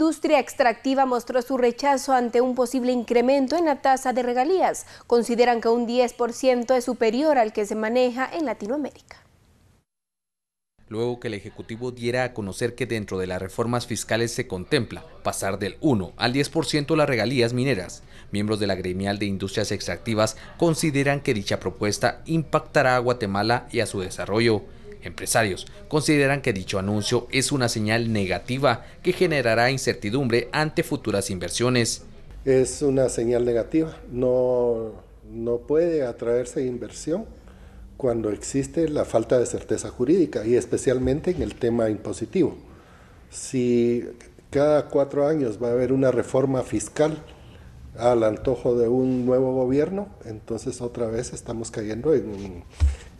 industria extractiva mostró su rechazo ante un posible incremento en la tasa de regalías. Consideran que un 10% es superior al que se maneja en Latinoamérica luego que el Ejecutivo diera a conocer que dentro de las reformas fiscales se contempla pasar del 1 al 10% las regalías mineras. Miembros de la gremial de industrias extractivas consideran que dicha propuesta impactará a Guatemala y a su desarrollo. Empresarios consideran que dicho anuncio es una señal negativa que generará incertidumbre ante futuras inversiones. Es una señal negativa, no, no puede atraerse inversión cuando existe la falta de certeza jurídica y especialmente en el tema impositivo. Si cada cuatro años va a haber una reforma fiscal, al antojo de un nuevo gobierno, entonces otra vez estamos cayendo en,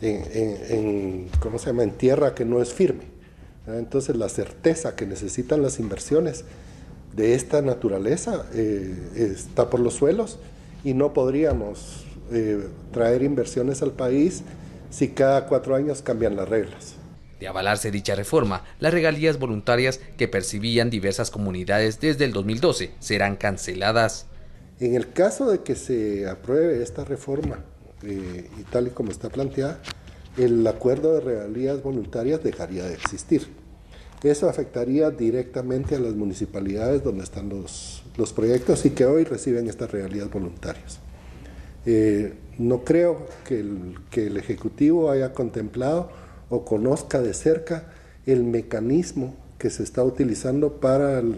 en, ¿cómo se llama?, en tierra que no es firme. Entonces la certeza que necesitan las inversiones de esta naturaleza eh, está por los suelos y no podríamos eh, traer inversiones al país si cada cuatro años cambian las reglas. De avalarse dicha reforma, las regalías voluntarias que percibían diversas comunidades desde el 2012 serán canceladas. En el caso de que se apruebe esta reforma eh, y tal y como está planteada, el acuerdo de regalías voluntarias dejaría de existir. Eso afectaría directamente a las municipalidades donde están los, proyectos y que hoy reciben estas regalías voluntarias. Eh, no creo que el, que el Ejecutivo haya contemplado o conozca de cerca el mecanismo que se está utilizando para el,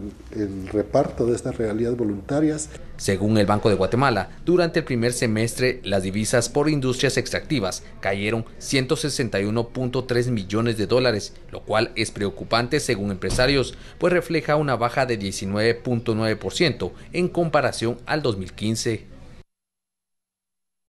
reparto de estas realidades voluntarias. Según el Banco de Guatemala, durante el primer semestre las divisas por industrias extractivas cayeron 161.3 millones de dólares, lo cual es preocupante según empresarios, pues refleja una baja de 19.9% en comparación al 2015.